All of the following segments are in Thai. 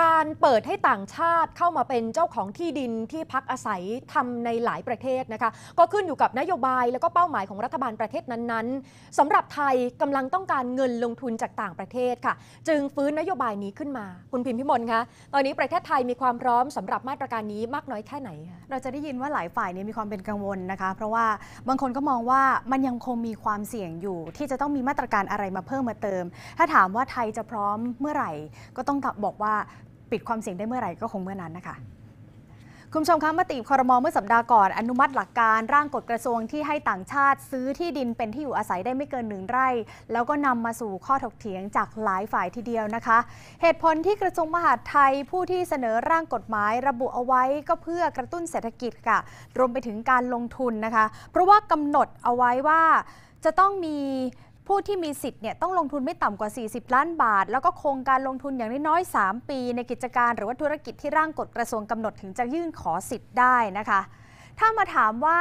การเปิดให้ต่างชาติเข้ามาเป็นเจ้าของที่ดินที่พักอาศัยทำในหลายประเทศนะคะก็ขึ้นอยู่กับนโยบายและก็เป้าหมายของรัฐบาลประเทศนั้นๆ สำหรับไทยกำลังต้องการเงินลงทุนจากต่างประเทศค่ะ จึงฟื้นนโยบายนี้ขึ้นมา คุณพิมพิมลคะตอนนี้ประเทศไทยมีความพร้อมสำหรับมาตรการนี้มากน้อยแค่ไหน เราจะได้ยินว่าหลายฝ่ายนี้ยมีความเป็นกังวลนะคะเพราะว่าบางคนก็มองว่ามันยังคงมีความเสี่ยงอยู่ ที่จะต้องมีมาตรการอะไรมาเพิ่มมาเติม ถ้าถามว่าไทยจะพร้อมเมื่อไหร่ ก็ต้องบอกว่าปิดความเสี่ยงได้เมื่อไหร่ก็คงเมื่อนั้นนะคะ คุณผู้ชมคะมติคอรมอเมื่อสัปดาห์ก่อน อนุมัติหลักการร่างกฎกระทรวงที่ให้ต่างชาติ ซื้อที่ดินเป็นที่อยู่อาศัยได้ไม่เกินหนึ่งไร่ แล้วก็นำมาสู่ข้อถกเถียงจากหลายฝ่ายทีเดียวนะคะ เหตุผลที่กระทรวงมหาดไทยผู้ที่เสนอร่างกฎหมายระบุเอาไว้ ก็เพื่อกระตุ้นเศรษฐกิจค่ะรวมไปถึงการลงทุนนะคะ เพราะว่ากำหนดเอาไว้ว่าจะต้องมีผู้ที่มีสิทธิ์เนี่ยต้องลงทุนไม่ต่ำกว่า 40 ล้านบาท แล้วก็คงการลงทุนอย่างน้อยๆ3ปี ในกิจการหรือว่าธุรกิจที่ร่างกฎกระทรวงกำหนดถึงจะยื่นขอสิทธิ์ได้นะคะถ้ามาถามว่า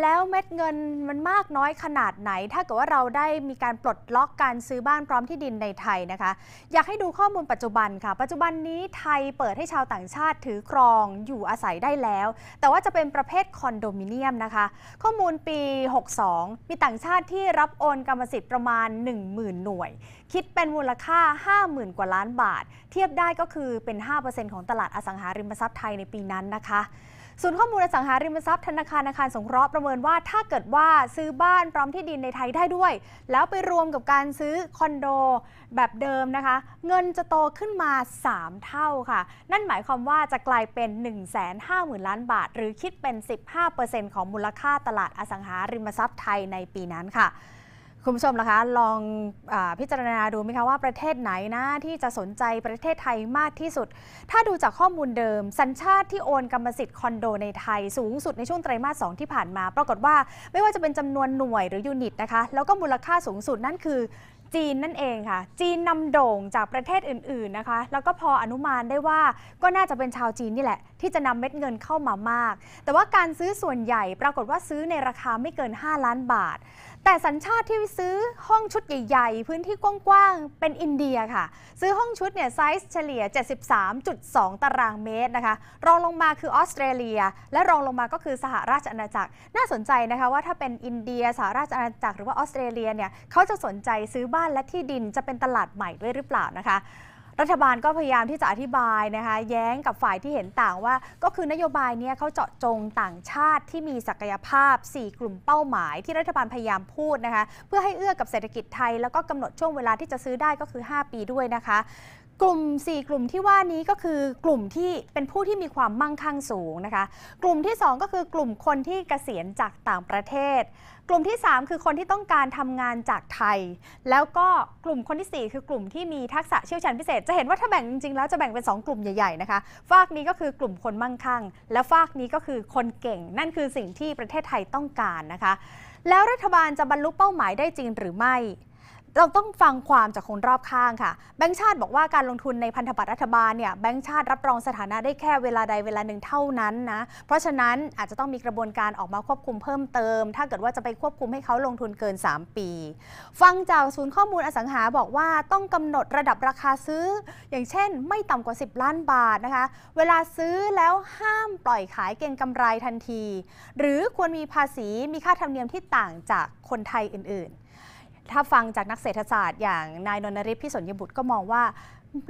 แล้วเม็ดเงินมันมากน้อยขนาดไหน ถ้าเกิดว่าเราได้มีการปลดล็อกการซื้อบ้านพร้อมที่ดินในไทยนะคะ อยากให้ดูข้อมูลปัจจุบันค่ะ ปัจจุบันนี้ไทยเปิดให้ชาวต่างชาติถือครองอยู่อาศัยได้แล้ว แต่ว่าจะเป็นประเภทคอนโดมิเนียมนะคะ ข้อมูลปี 62 มีต่างชาติที่รับโอนกรรมสิทธิ์ประมาณ 10,000 หน่วย คิดเป็นมูลค่า 50,000 กว่าล้านบาท เทียบได้ก็คือเป็น 5%ของตลาดอสังหาริมทรัพย์ไทยในปีนั้นนะคะศูนย์ข้อมูลอสังหาริมทรัพย์ธนาคารอาคารสงเคราะห์ประเมินว่าถ้าเกิดว่าซื้อบ้านพร้อมที่ดินในไทยได้ด้วย แล้วไปรวมกับการซื้อคอนโดแบบเดิมนะคะ เงินจะโตขึ้นมา 3 เท่าค่ะ นั่นหมายความว่าจะกลายเป็น 1 5 0 0 0นล้านบาท หรือคิดเป็น 15%ของมูลค่าตลาดอสังหาริมทรัพย์ไทยในปีนั้นค่ะคุณผู้ชมนะคะ ลองอพิจารณาดูไหมคะ ว่าประเทศไหนนะ ที่จะสนใจประเทศไทยมากที่สุด ถ้าดูจากข้อมูลเดิม สัญชาติที่โอนกรรมสิทธิ์คอนโดในไทย สูงสุดในช่วงไตรมาส2ที่ผ่านมาปรากฏว่าไม่ว่าจะเป็นจำนวนหน่วยหรือยูนิตนะคะ แล้วก็มูลค่าสูงสุดนั่นคือจีนนั่นเองค่ะ จีนนำโด่งจากประเทศอื่นๆนะคะ แล้วก็พออนุมานได้ว่าก็น่าจะเป็นชาวจีนนี่แหละ ที่จะนำเม็ดเงินเข้ามามาก แต่ว่าการซื้อส่วนใหญ่ปรากฏว่าซื้อในราคาไม่เกิน 5 ล้านบาท แต่สัญชาติที่ซื้อห้องชุดใหญ่ๆ พื้นที่กว้างๆ เป็นอินเดียค่ะ ซื้อห้องชุดเนี่ยไซส์เฉลี่ย 73.2 ตารางเมตรนะคะ รองลงมาคือออสเตรเลีย และรองลงมาก็คือสหราชอาณาจักร น่าสนใจนะคะว่าถ้าเป็นอินเดียสหราชอาณาจักรหรือว่าออสเตรเลียเนี่ยเขาจะสนใจซื้อบ้านานและที่ดินจะเป็นตลาดใหม่ด้วยหรือเปล่านะคะ รัฐบาลก็พยายามที่จะอธิบายนะคะแย้งกับฝ่ายที่เห็นต่างว่าก็คือนโยบายนี้เขาเจาะจงต่างชาติที่มีศักยภาพ 4 กลุ่มเป้าหมายที่รัฐบาลพยายามพูดนะคะ เพื่อให้เอื้อกับเศรษฐกิจไทยแล้วก็กำหนดช่วงเวลาที่จะซื้อได้ก็คือ 5 ปีด้วยนะคะกลุ่ม 4 กลุ่มที่ว่านี้ก็คือกลุ่มที่เป็นผู้ที่มีความมั่งคั่งสูง นะคะ กลุ่มที่ 2 ก็คือกลุ่มคนที่เกษียณจากต่างประเทศ กลุ่มที่ 3 คือคนที่ต้องการทำงานจากไทย แล้วก็กลุ่มคนที่ 4 คือกลุ่มที่มีทักษะเชี่ยวชาญพิเศษ จะเห็นว่าถ้าแบ่งจริงๆแล้วจะแบ่งเป็น 2 กลุ่มใหญ่ๆนะคะฝากนี้ก็คือกลุ่มคนมั่งคั่ง และฝากนี้ก็คือคนเก่งนั่นคือสิ่งที่ประเทศไทยต้องการนะคะ แล้วรัฐบาลจะบรรลุเป้าหมายได้จริงหรือไม่เราต้องฟังความจากคนรอบข้างค่ะ แบงก์ชาติบอกว่าการลงทุนในพันธบัตรรัฐบาลเนี่ยแบงก์ชาติรับรองสถานะได้แค่เวลาใดเวลาหนึ่งเท่านั้นนะ เพราะฉะนั้นอาจจะต้องมีกระบวนการออกมาควบคุมเพิ่มเติม ถ้าเกิดว่าจะไปควบคุมให้เขาลงทุนเกิน 3 ปี ฟังจากศูนย์ข้อมูลอสังหาบอกว่าต้องกำหนดระดับราคาซื้อ อย่างเช่น ไม่ต่ำกว่า 10 ล้านบาทนะคะ เวลาซื้อแล้วห้ามปล่อยขายเก็งกำไรทันที หรือควรมีภาษีมีค่าธรรมเนียมที่ต่างจากคนไทยอื่นๆถ้าฟังจากนักเศรษฐศาสตร์อย่างนายนนทริพพิสนยบุตรก็มองว่า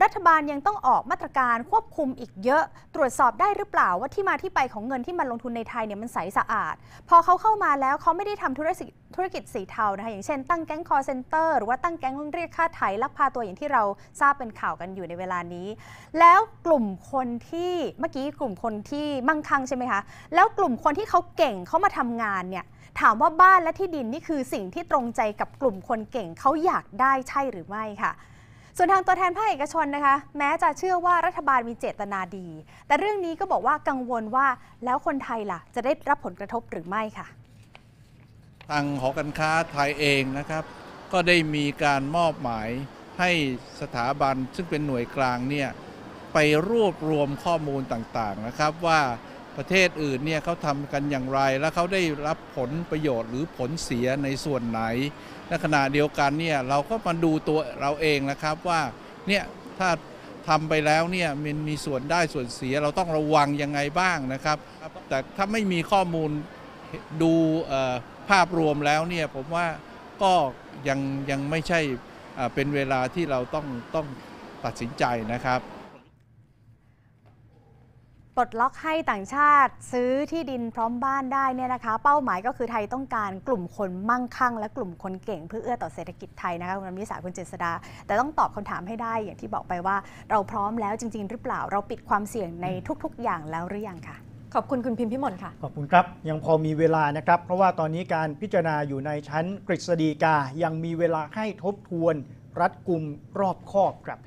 รัฐบาลยังต้องออกมาตรการควบคุมอีกเยอะ ตรวจสอบได้หรือเปล่าว่าที่มาที่ไปของเงินที่มันลงทุนในไทยเนี่ยมันใสสะอาด พอเขาเข้ามาแล้วเขาไม่ได้ทำธุรกิจธุรกิจสีเทานะคะอย่างเช่นตั้งแก๊งคอร์เซนเตอร์ หรือว่าตั้งแก๊งเรียกค่าไถ่ลักพาตัวอย่างที่เราทราบเป็นข่าวกันอยู่ในเวลานี้ แล้วกลุ่มคนที่เมื่อกี้กลุ่มคนที่มั่งคั่งใช่ไหมคะ แล้วกลุ่มคนที่เขาเก่งเขามาทำงานเนี่ยถามว่าบ้านและที่ดินนี่คือสิ่งที่ตรงใจกับกลุ่มคนเก่งเขาอยากได้ใช่หรือไม่ค่ะส่วนทางตัวแทนภาคเอกชนนะคะแม้จะเชื่อว่ารัฐบาลมีเจตนาดี แต่เรื่องนี้ก็บอกว่ากังวลว่าแล้วคนไทยล่ะ จะได้รับผลกระทบหรือไม่ค่ะ ทางหอการค้าไทยเองนะครับ ก็ได้มีการมอบหมายให้สถาบันซึ่งเป็นหน่วยกลางเนี่ยไปรวบรวมข้อมูลต่างๆนะครับว่าประเทศอื่นเนี่ยเขาทำกันอย่างไรแล้วเขาได้รับผลประโยชน์หรือผลเสียในส่วนไหนในขณะเดียวกันเนี่ยเราก็มาดูตัวเราเองนะครับว่าเนี่ยถ้าทำไปแล้วเนี่ยมันมีส่วนได้ส่วนเสียเราต้องระวังยังไงบ้างนะครับ แต่ถ้าไม่มีข้อมูลดูภาพรวมแล้วเนี่ยผมว่าก็ยังยังไม่ใช่เป็นเวลาที่เราต้องต้องตัดสินใจนะครับปลดล็อกให้ต่างชาติซื้อที่ดินพร้อมบ้านได้เนี่ยนะคะ เป้าหมายก็คือไทยต้องการกลุ่มคนมั่งคั่ง และกลุ่มคนเก่งเพื่อเอื้อต่อเศรษฐกิจไทย นะคะคุณมิสาคุณเจษดา แต่ต้องตอบคำถามให้ได้อย่างที่บอกไปว่า เราพร้อมแล้วจริง ๆหรือเปล่าเราปิดความเสี่ยงในทุกๆอย่างแล้วหรือยังคะขอบคุณคุณพิมพ์พิมลค่ะ ขอบคุณครับยังพอมีเวลานะครับ เพราะว่าตอนนี้การพิจารณาอยู่ในชั้นกฤษฎีกายังมีเวลาให้ทบทวนรัดกุมรอบคอบครับ